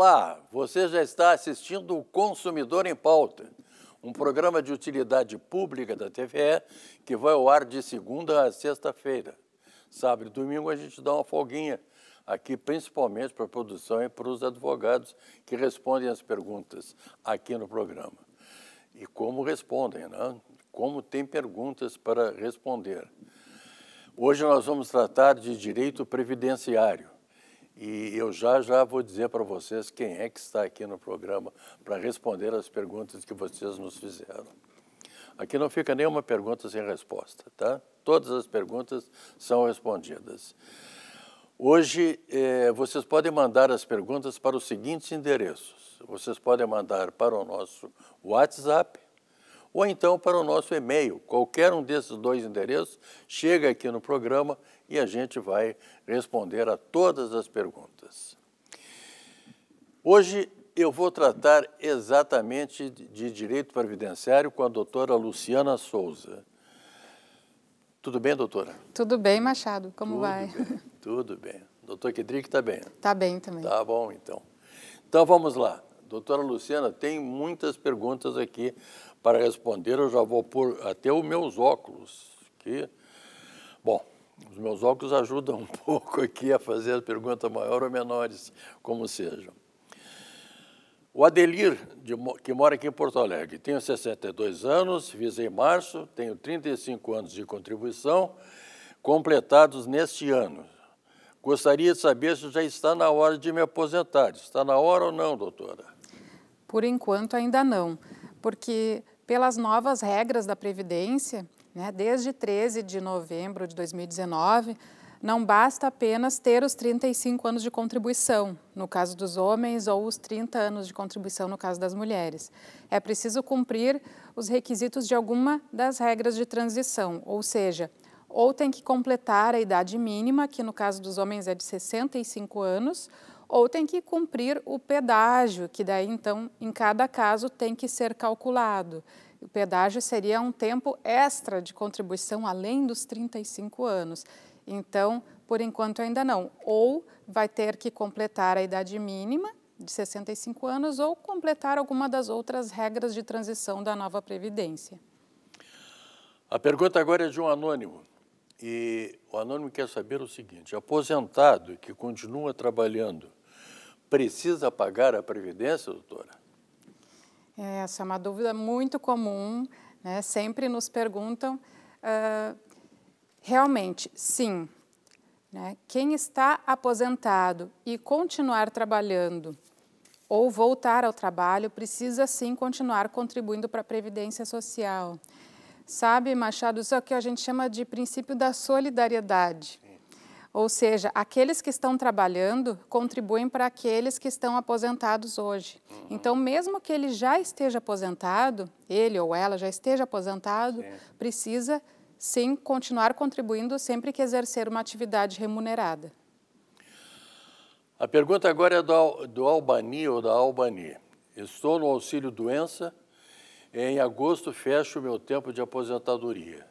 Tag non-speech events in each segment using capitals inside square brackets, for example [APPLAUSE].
Olá, você já está assistindo o Consumidor em Pauta, um programa de utilidade pública da TVE que vai ao ar de segunda a sexta-feira. Sábado e domingo a gente dá uma folguinha aqui, principalmente para a produção e para os advogados que respondem as perguntas aqui no programa. E como respondem, né? como tem perguntas para responder. Hoje nós vamos tratar de direito previdenciário. E eu já já vou dizer para vocês quem é que está aqui no programa para responder as perguntas que vocês nos fizeram. Aqui não fica nenhuma pergunta sem resposta, tá? Todas as perguntas são respondidas. Hoje, eh, vocês podem mandar as perguntas para os seguintes endereços. Vocês podem mandar para o nosso WhatsApp ou então para o nosso e-mail. Qualquer um desses dois endereços chega aqui no programa e a gente vai responder a todas as perguntas. Hoje eu vou tratar exatamente de direito previdenciário com a doutora Luciana Souza. Tudo bem, doutora? Tudo bem, Machado. Como tudo vai? Bem, tudo bem. Doutor Kedrick está bem? Está bem também. Tá bom, então. Então vamos lá. Doutora Luciana, tem muitas perguntas aqui para responder. Eu já vou pôr até os meus óculos. Que... Bom, os meus óculos ajudam um [LAUGHS] pouco aqui a fazer as perguntas maiores ou menores, como sejam. O Adelir, de, que mora aqui em Porto Alegre, tenho 62 anos, fiz em março, tenho 35 anos de contribuição, completados neste ano. Gostaria de saber se já está na hora de me aposentar. Está na hora ou não, doutora? Por enquanto ainda não, porque pelas novas regras da Previdência, né? Desde 13 de novembro de 2019, não basta apenas ter os 35 anos de contribuição, no caso dos homens, ou os 30 anos de contribuição, no caso das mulheres. É preciso cumprir os requisitos de alguma das regras de transição, ou seja, ou tem que completar a idade mínima, que no caso dos homens é de 65 anos, ou tem que cumprir o pedágio, que daí então, em cada caso, tem que ser calculado. O pedágio seria um tempo extra de contribuição além dos 35 anos. Então, por enquanto ainda não. Ou vai ter que completar a idade mínima de 65 anos ou completar alguma das outras regras de transição da nova Previdência. A pergunta agora é de um anônimo. E o anônimo quer saber o seguinte: aposentado que continua trabalhando precisa pagar a Previdência, doutora? É, essa é uma dúvida muito comum, né? sempre nos perguntam. Uh, realmente, sim. Né? Quem está aposentado e continuar trabalhando ou voltar ao trabalho precisa sim continuar contribuindo para a Previdência Social. Sabe, Machado, isso é o que a gente chama de princípio da solidariedade. Ou seja, aqueles que estão trabalhando contribuem para aqueles que estão aposentados hoje. Uhum. Então, mesmo que ele já esteja aposentado, ele ou ela já esteja aposentado, precisa sim continuar contribuindo sempre que exercer uma atividade remunerada. A pergunta agora é do, do Albani ou da Albani. Estou no auxílio doença em agosto fecho o meu tempo de aposentadoria.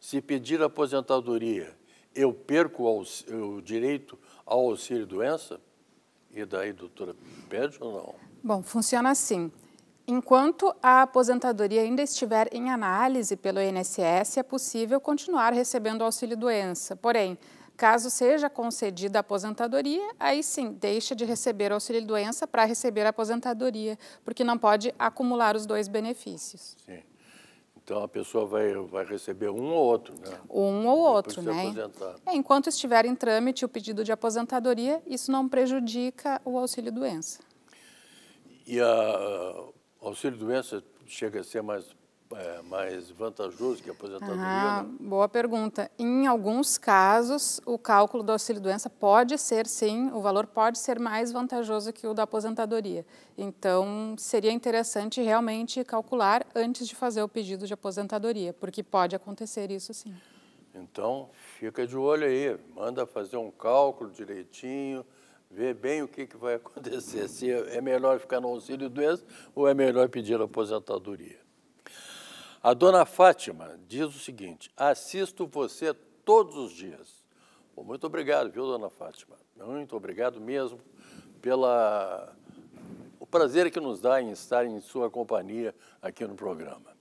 Se pedir aposentadoria, eu perco o direito ao auxílio-doença? E daí, doutora, pede ou não? Bom, funciona assim. Enquanto a aposentadoria ainda estiver em análise pelo INSS, é possível continuar recebendo o auxílio-doença. Porém, caso seja concedida a aposentadoria, aí sim, deixa de receber o auxílio-doença para receber a aposentadoria, porque não pode acumular os dois benefícios. Sim. Então a pessoa vai, vai receber um ou outro, né? Um ou outro, né? É, enquanto estiver em trâmite o pedido de aposentadoria, isso não prejudica o auxílio-doença. E o a auxílio-doença chega a ser mais é, mais vantajoso que a aposentadoria? Ah, né? Boa pergunta. Em alguns casos, o cálculo do auxílio-doença pode ser, sim, o valor pode ser mais vantajoso que o da aposentadoria. Então, seria interessante realmente calcular antes de fazer o pedido de aposentadoria, porque pode acontecer isso, sim. Então, fica de olho aí, manda fazer um cálculo direitinho, ver bem o que, que vai [LAUGHS] acontecer, se é melhor ficar no auxílio-doença ou é melhor pedir aposentadoria. A dona Fátima diz o seguinte: assisto você todos os dias. Bom, muito obrigado, viu, dona Fátima? Muito obrigado mesmo pela o prazer que nos dá em estar em sua companhia aqui no programa.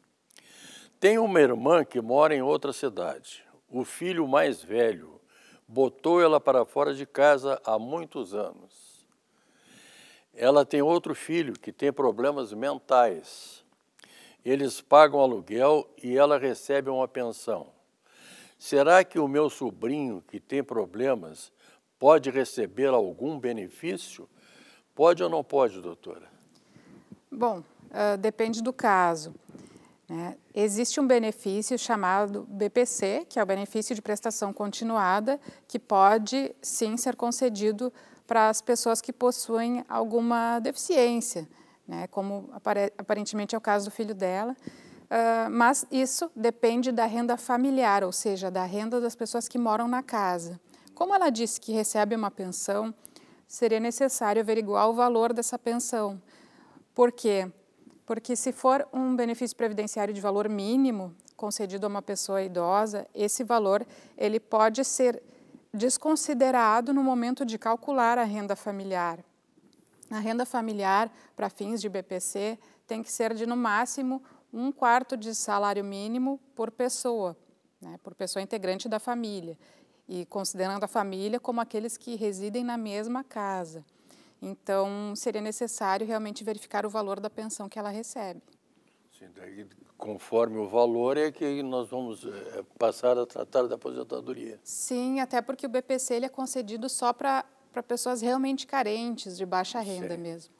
Tem uma irmã que mora em outra cidade. O filho mais velho botou ela para fora de casa há muitos anos. Ela tem outro filho que tem problemas mentais. Eles pagam aluguel e ela recebe uma pensão. Será que o meu sobrinho, que tem problemas, pode receber algum benefício? Pode ou não pode, doutora? Bom, uh, depende do caso. Né? Existe um benefício chamado BPC, que é o benefício de prestação continuada, que pode sim ser concedido para as pessoas que possuem alguma deficiência, né? como aparentemente é o caso do filho dela. Uh, mas isso depende da renda familiar, ou seja, da renda das pessoas que moram na casa. Como ela disse que recebe uma pensão, seria necessário averiguar o valor dessa pensão. Por quê? Porque se for um benefício previdenciário de valor mínimo concedido a uma pessoa idosa, esse valor ele pode ser desconsiderado no momento de calcular a renda familiar. A renda familiar, para fins de BPC, tem que ser de, no máximo, um quarto de salário mínimo por pessoa, né, por pessoa integrante da família, e considerando a família como aqueles que residem na mesma casa. Então, seria necessário realmente verificar o valor da pensão que ela recebe. Sim, daí, conforme o valor é que nós vamos é, passar a tratar da aposentadoria. Sim, até porque o BPC ele é concedido só para para pessoas realmente carentes, de baixa renda Sim. mesmo.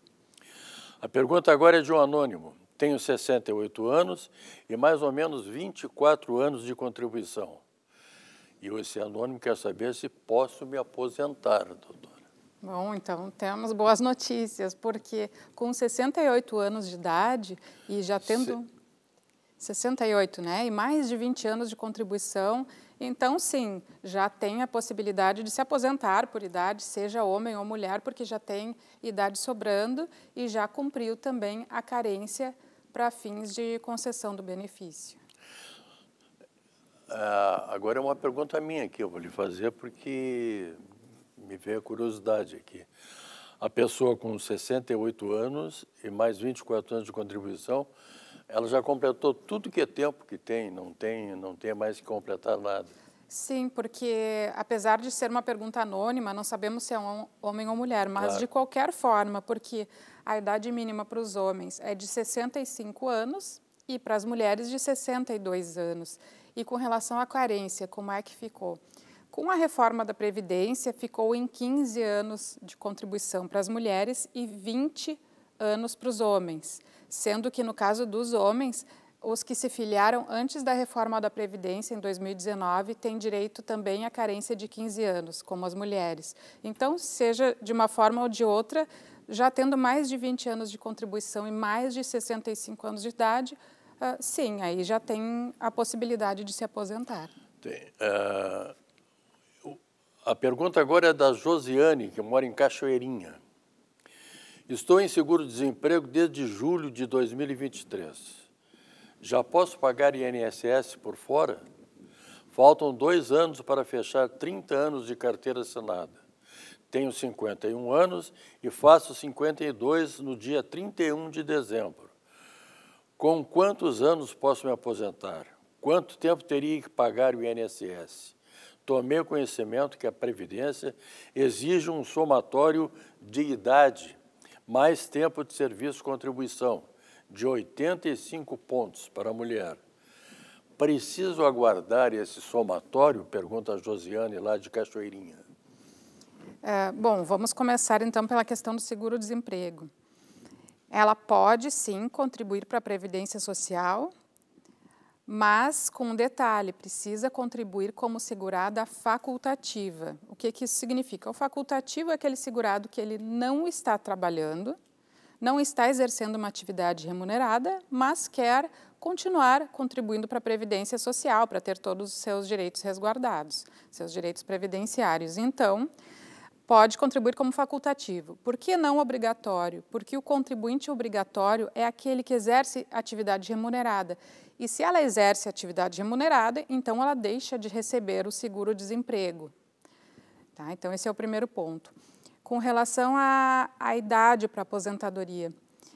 A pergunta agora é de um anônimo. Tenho 68 anos e mais ou menos 24 anos de contribuição. E esse anônimo quer saber se posso me aposentar, doutora. Bom, então temos boas notícias, porque com 68 anos de idade e já tendo. Se... 68, né? E mais de 20 anos de contribuição, então, sim, já tem a possibilidade de se aposentar por idade, seja homem ou mulher, porque já tem idade sobrando e já cumpriu também a carência para fins de concessão do benefício. Ah, agora é uma pergunta minha que eu vou lhe fazer, porque me veio a curiosidade aqui. A pessoa com 68 anos e mais 24 anos de contribuição ela já completou tudo que é tempo que tem, não tem, não tem mais que completar nada. Sim, porque apesar de ser uma pergunta anônima, não sabemos se é um homem ou mulher, mas claro. de qualquer forma, porque a idade mínima para os homens é de 65 anos e para as mulheres de 62 anos. E com relação à carência, como é que ficou? Com a reforma da Previdência, ficou em 15 anos de contribuição para as mulheres e 20 anos para os homens sendo que no caso dos homens, os que se filiaram antes da reforma da Previdência, em 2019, têm direito também à carência de 15 anos, como as mulheres. Então, seja de uma forma ou de outra, já tendo mais de 20 anos de contribuição e mais de 65 anos de idade, uh, sim, aí já tem a possibilidade de se aposentar. Tem. Uh, a pergunta agora é da Josiane, que mora em Cachoeirinha. Estou em seguro-desemprego desde julho de 2023. Já posso pagar INSS por fora? Faltam dois anos para fechar 30 anos de carteira assinada. Tenho 51 anos e faço 52 no dia 31 de dezembro. Com quantos anos posso me aposentar? Quanto tempo teria que pagar o INSS? Tomei conhecimento que a Previdência exige um somatório de idade mais tempo de serviço-contribuição, de 85 pontos para a mulher. Preciso aguardar esse somatório? Pergunta a Josiane, lá de Cachoeirinha. É, bom, vamos começar então pela questão do seguro-desemprego. Ela pode sim contribuir para a Previdência Social, mas com um detalhe, precisa contribuir como segurada facultativa. O que, que isso significa? O facultativo é aquele segurado que ele não está trabalhando, não está exercendo uma atividade remunerada, mas quer continuar contribuindo para a Previdência Social, para ter todos os seus direitos resguardados, seus direitos previdenciários. Então, pode contribuir como facultativo. Por que não obrigatório? Porque o contribuinte obrigatório é aquele que exerce atividade remunerada e se ela exerce atividade remunerada, então ela deixa de receber o seguro-desemprego. Tá? Então, esse é o primeiro ponto. Com relação à, à idade para aposentadoria.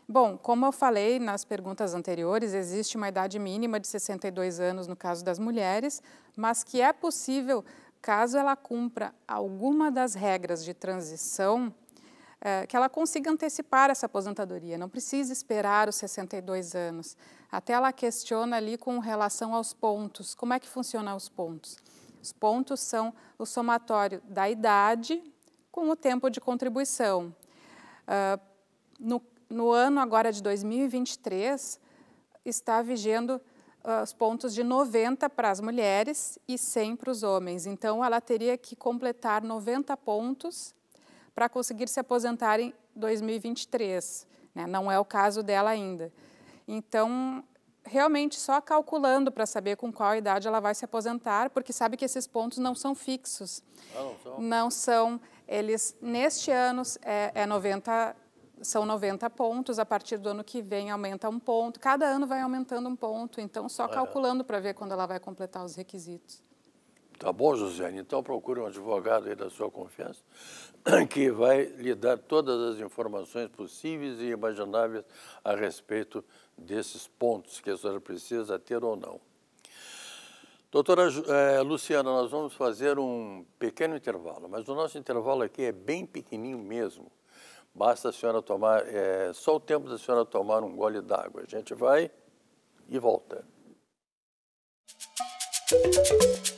Bom, como eu falei nas perguntas anteriores, existe uma idade mínima de 62 anos no caso das mulheres, mas que é possível caso ela cumpra alguma das regras de transição, é, que ela consiga antecipar essa aposentadoria, não precisa esperar os 62 anos. Até ela questiona ali com relação aos pontos. Como é que funcionam os pontos? Os pontos são o somatório da idade com o tempo de contribuição. Uh, no, no, ano agora de 2023, está vigendo uh, os pontos de 90 para as mulheres e 100 para os homens. Então, ela teria que completar 90 pontos para conseguir se aposentar em 2023. Né? Não é o caso dela ainda. Então, realmente só calculando para saber com qual idade ela vai se aposentar, porque sabe que esses pontos não são fixos. Ah, não, são. Não são eles, neste ano, é, é 90, são 90 pontos, a partir do ano que vem aumenta um ponto, cada ano vai aumentando um ponto, então só é. calculando para ver quando ela vai completar os requisitos. Tá bom, José? Então procure um advogado aí da sua confiança [CLEARS THROAT] que vai lhe dar todas as informações possíveis e imagináveis a respeito desses pontos que a senhora precisa ter ou não. Doutora eh, Luciana, nós vamos fazer um pequeno intervalo, mas o nosso intervalo aqui é bem pequenininho mesmo. Basta a senhora tomar, eh, só o tempo da senhora tomar um gole d'água. A gente vai e volta. Música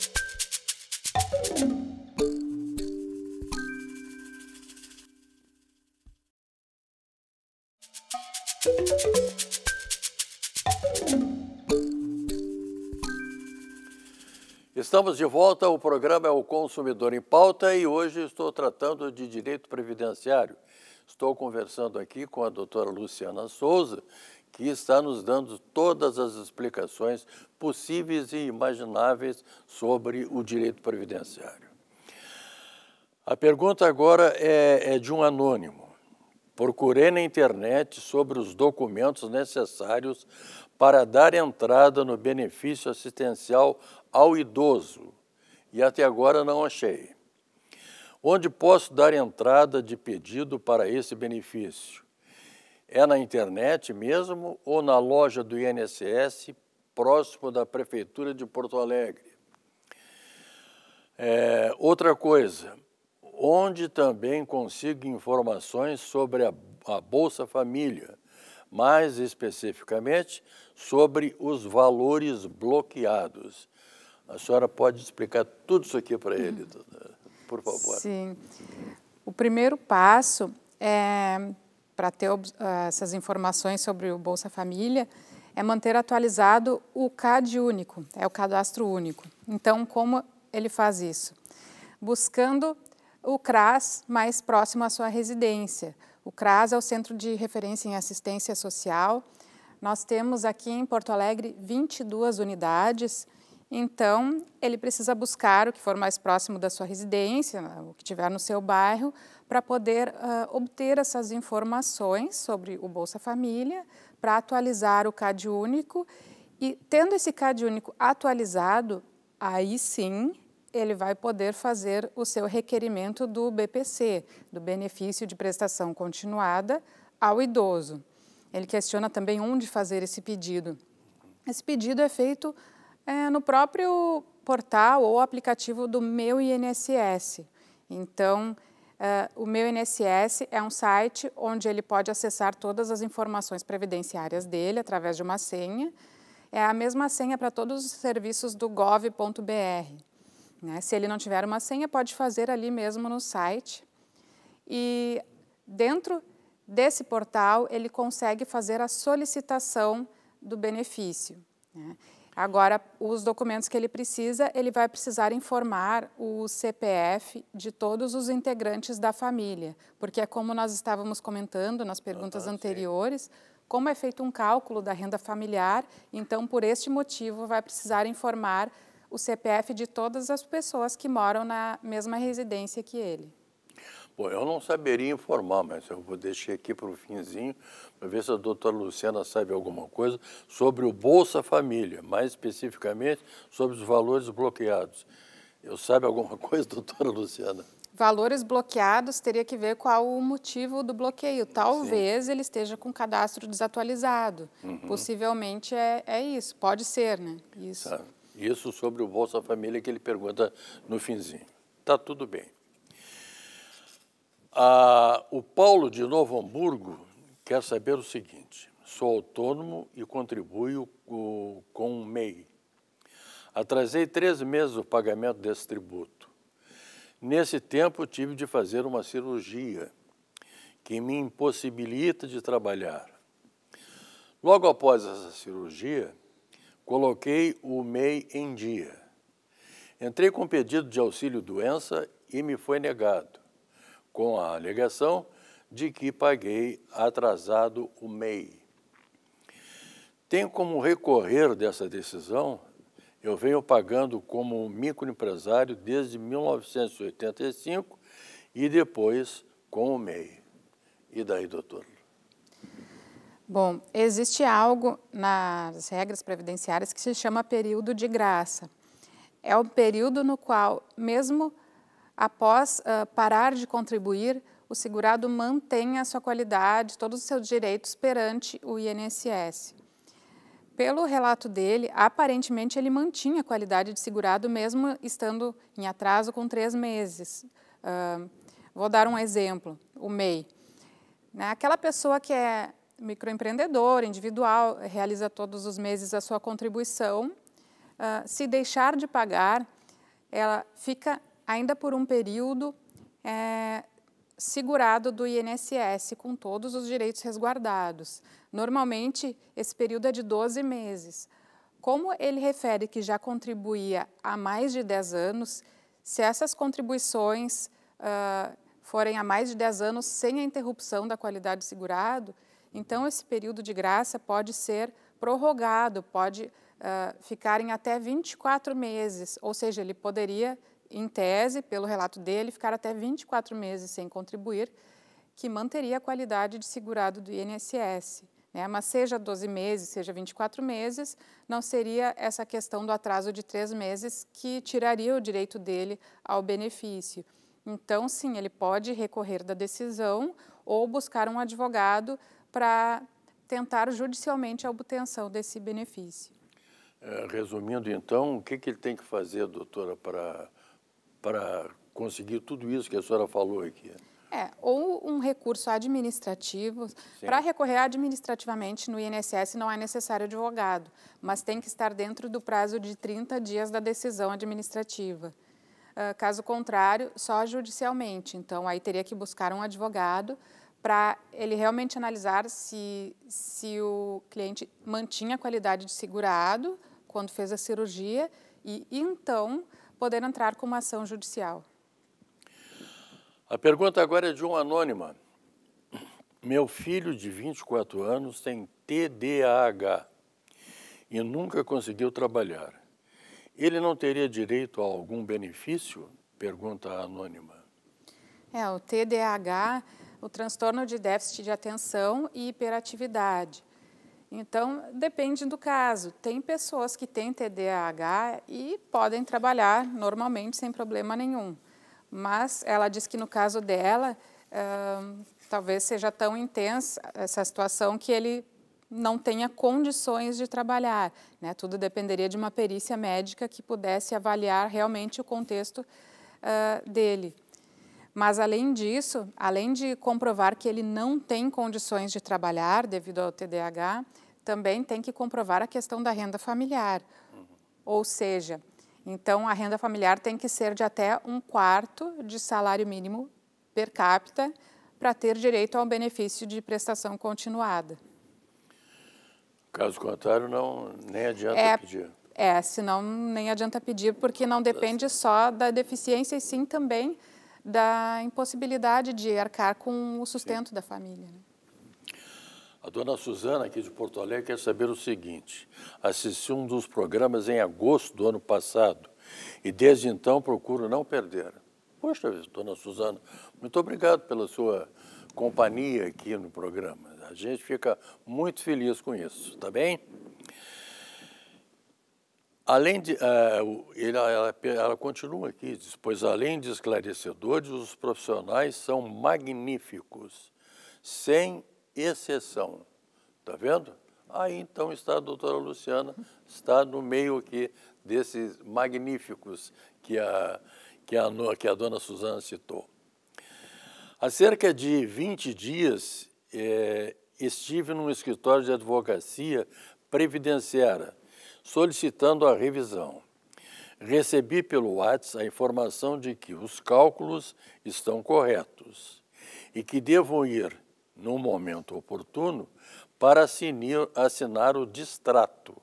Estamos de volta, o programa é o Consumidor em Pauta e hoje estou tratando de direito previdenciário. Estou conversando aqui com a doutora Luciana Souza, que está nos dando todas as explicações possíveis e imagináveis sobre o direito previdenciário. A pergunta agora é, é de um anônimo. Procurei na internet sobre os documentos necessários para dar entrada no benefício assistencial ao idoso e até agora não achei. Onde posso dar entrada de pedido para esse benefício? É na internet mesmo ou na loja do INSS próximo da Prefeitura de Porto Alegre? É, outra coisa, onde também consigo informações sobre a, a Bolsa Família? mais especificamente sobre os valores bloqueados. A senhora pode explicar tudo isso aqui para ele, uhum. por favor. Sim. O primeiro passo é para ter uh, essas informações sobre o Bolsa Família é manter atualizado o CAD único, é o cadastro único. Então, como ele faz isso? Buscando o CRAS mais próximo à sua residência, o CRAS é o Centro de Referência em Assistência Social. Nós temos aqui em Porto Alegre 22 unidades, então ele precisa buscar o que for mais próximo da sua residência, o que tiver no seu bairro, para poder uh, obter essas informações sobre o Bolsa Família, para atualizar o CAD único. E tendo esse CAD único atualizado, aí sim ele vai poder fazer o seu requerimento do BPC, do benefício de prestação continuada ao idoso. Ele questiona também onde fazer esse pedido. Esse pedido é feito é, no próprio portal ou aplicativo do Meu INSS. Então, é, o Meu INSS é um site onde ele pode acessar todas as informações previdenciárias dele através de uma senha. É a mesma senha para todos os serviços do gov.br. Né? Se ele não tiver uma senha, pode fazer ali mesmo no site. E dentro desse portal, ele consegue fazer a solicitação do benefício. Né? Agora, os documentos que ele precisa, ele vai precisar informar o CPF de todos os integrantes da família, porque é como nós estávamos comentando nas perguntas ah, tá, anteriores, sim. como é feito um cálculo da renda familiar, então por este motivo vai precisar informar o CPF de todas as pessoas que moram na mesma residência que ele. Bom, eu não saberia informar, mas eu vou deixar aqui para o finzinho, para ver se a doutora Luciana sabe alguma coisa sobre o Bolsa Família, mais especificamente sobre os valores bloqueados. Eu sabe alguma [LAUGHS] coisa, doutora Luciana? Valores bloqueados teria que ver qual o motivo do bloqueio. Talvez Sim. ele esteja com cadastro desatualizado. Uhum. Possivelmente é, é isso, pode ser, né? Isso. Sabe. Isso sobre o Bolsa Família que ele pergunta no finzinho. Tá tudo bem. Ah, o Paulo de Novo Hamburgo quer saber o seguinte: sou autônomo e contribuo com o MEI. Atrasei três meses o pagamento desse tributo. Nesse tempo, tive de fazer uma cirurgia que me impossibilita de trabalhar. Logo após essa cirurgia, Coloquei o MEI em dia. Entrei com pedido de auxílio doença e me foi negado, com a alegação de que paguei atrasado o MEI. Tem como recorrer dessa decisão? Eu venho pagando como microempresário desde 1985 e depois com o MEI. E daí, doutor? Bom, existe algo nas regras previdenciárias que se chama período de graça. É o período no qual, mesmo após uh, parar de contribuir, o segurado mantém a sua qualidade, todos os seus direitos perante o INSS. Pelo relato dele, aparentemente ele mantinha a qualidade de segurado mesmo estando em atraso com três meses. Uh, vou dar um exemplo, o MEI. Né? Aquela pessoa que é microempreendedor, individual, realiza todos os meses a sua contribuição. Uh, se deixar de pagar, ela fica ainda por um período é, segurado do INSS, com todos os direitos resguardados. Normalmente, esse período é de 12 meses. Como ele refere que já contribuía há mais de 10 anos, se essas contribuições uh, forem há mais de 10 anos sem a interrupção da qualidade de segurado, então, esse período de graça pode ser prorrogado, pode uh, ficar em até 24 meses, ou seja, ele poderia, em tese, pelo relato dele, ficar até 24 meses sem contribuir, que manteria a qualidade de segurado do INSS. Né? Mas seja 12 meses, seja 24 meses, não seria essa questão do atraso de três meses que tiraria o direito dele ao benefício. Então, sim, ele pode recorrer da decisão ou buscar um advogado para tentar judicialmente a obtenção desse benefício. É, resumindo, então, o que, que ele tem que fazer, doutora, para, para conseguir tudo isso que a senhora falou aqui? É, ou um recurso administrativo. Para recorrer administrativamente no INSS não é necessário advogado, mas tem que estar dentro do prazo de 30 dias da decisão administrativa. Uh, caso contrário, só judicialmente. Então, aí teria que buscar um advogado para ele realmente analisar se, se o cliente mantinha a qualidade de segurado quando fez a cirurgia e, então, poder entrar com uma ação judicial. A pergunta agora é de um anônima. Meu filho de 24 anos tem TDAH e nunca conseguiu trabalhar. Ele não teria direito a algum benefício? Pergunta anônima. É, o TDAH o transtorno de déficit de atenção e hiperatividade. Então, depende do caso. Tem pessoas que têm TDAH e podem trabalhar normalmente sem problema nenhum. Mas ela diz que no caso dela, uh, talvez seja tão intensa essa situação que ele não tenha condições de trabalhar. Né? Tudo dependeria de uma perícia médica que pudesse avaliar realmente o contexto uh, dele. Mas, além disso, além de comprovar que ele não tem condições de trabalhar devido ao TDAH, também tem que comprovar a questão da renda familiar. Uhum. Ou seja, então a renda familiar tem que ser de até um quarto de salário mínimo per capita para ter direito ao benefício de prestação continuada. Caso contrário, não, nem adianta é, pedir. É, senão nem adianta pedir, porque não depende só da deficiência, e sim também da impossibilidade de arcar com o sustento Sim. da família. Né? A dona Suzana, aqui de Porto Alegre, quer saber o seguinte: assisti um dos programas em agosto do ano passado e desde então procuro não perder. Poxa, dona Suzana, muito obrigado pela sua companhia aqui no programa. A gente fica muito feliz com isso, tá bem? Além de, uh, ele, ela, ela, continua aqui, diz, pois além de esclarecedores, os profissionais são magníficos, sem exceção. Está vendo? Aí então está a doutora Luciana, está no meio aqui desses magníficos que a, que a, que a dona Suzana citou. Há cerca de 20 dias eh, estive num escritório de advocacia previdenciária solicitando a revisão. Recebi pelo WhatsApp a informação de que os cálculos estão corretos e que devo ir, no momento oportuno, para assinar, assinar o distrato.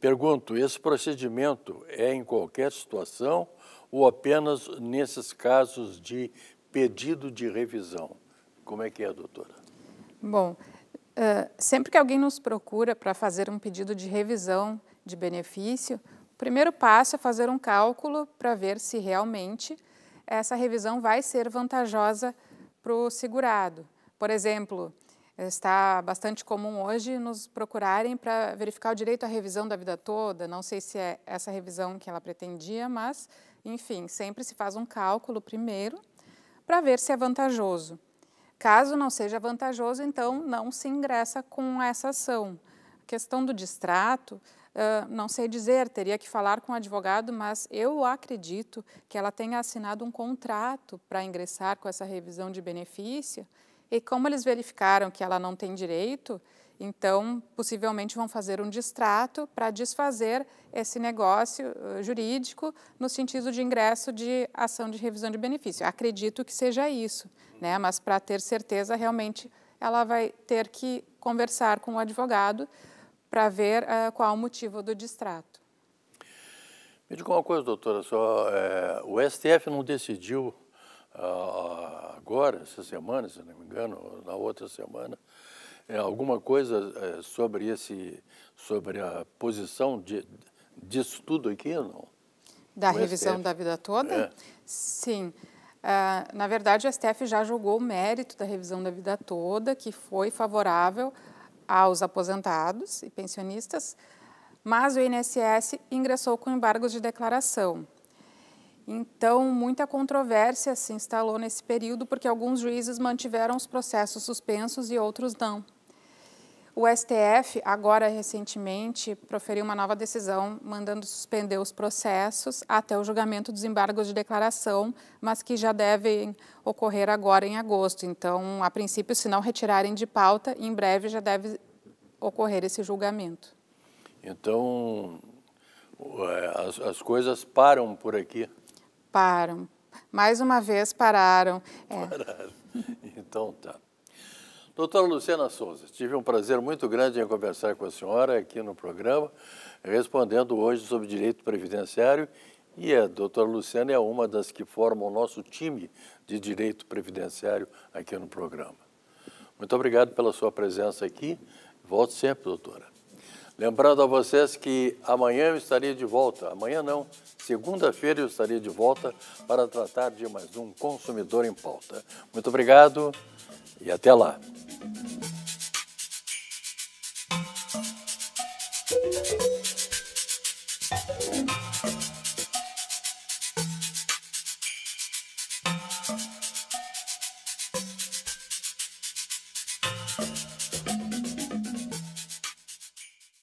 Pergunto, esse procedimento é em qualquer situação ou apenas nesses casos de pedido de revisão? Como é que é, doutora? Bom, ah, sempre que alguém nos procura para fazer um pedido de revisão de benefício, o primeiro passo é fazer um cálculo para ver se realmente essa revisão vai ser vantajosa para o segurado. Por exemplo, está bastante comum hoje nos procurarem para verificar o direito à revisão da vida toda. Não sei se é essa revisão que ela pretendia, mas, enfim, sempre se faz um cálculo primeiro para ver se é vantajoso. Caso não seja vantajoso, então não se ingressa com essa ação. A questão do distrato, Uh, não sei dizer, teria que falar com o advogado, mas eu acredito que ela tenha assinado um contrato para ingressar com essa revisão de benefício. E como eles verificaram que ela não tem direito, então, possivelmente vão fazer um distrato para desfazer esse negócio eh, jurídico no sentido de ingresso de ação de revisão de benefício. Acredito que seja isso, né? mas para ter certeza, realmente ela vai ter que conversar com o advogado para ver uh, qual o motivo do distrato. Me diga uma coisa, doutora, só, é, o STF não decidiu uh, agora, essa semana, se não me engano, na outra semana, é, alguma coisa é, sobre esse, sobre a posição de, disso tudo aqui, não? Da o revisão STF. da vida toda? É. Sim. Ah, na verdade, o STF já julgou o mérito da revisão da vida toda, que foi favorável aos aposentados e pensionistas, mas o INSS ingressou com embargos de declaração. Então, muita controvérsia se instalou nesse período, porque alguns juízes mantiveram os processos suspensos e outros não. O STF, agora recentemente, proferiu uma nova decisão mandando suspender os processos até o julgamento dos embargos de declaração, mas que já devem ocorrer agora em agosto. Então, a princípio, se não retirarem de pauta, em breve já deve ocorrer esse julgamento. Então, é, as, as coisas param por aqui? Param. Mais uma vez pararam. É. Pararam. [LAUGHS] Então tá. Doutora Luciana Souza, tive um prazer muito grande em conversar com a senhora aqui no programa, respondendo hoje sobre direito previdenciário. E a doutora Luciana é uma das que formam o nosso time de direito previdenciário aqui no programa. Muito obrigado pela sua presença aqui. Volto sempre, doutora. Lembrando a vocês que amanhã eu estaria de volta, amanhã não, segunda-feira eu estaria de volta para tratar de mais um Consumidor em Pauta. Muito obrigado e até lá.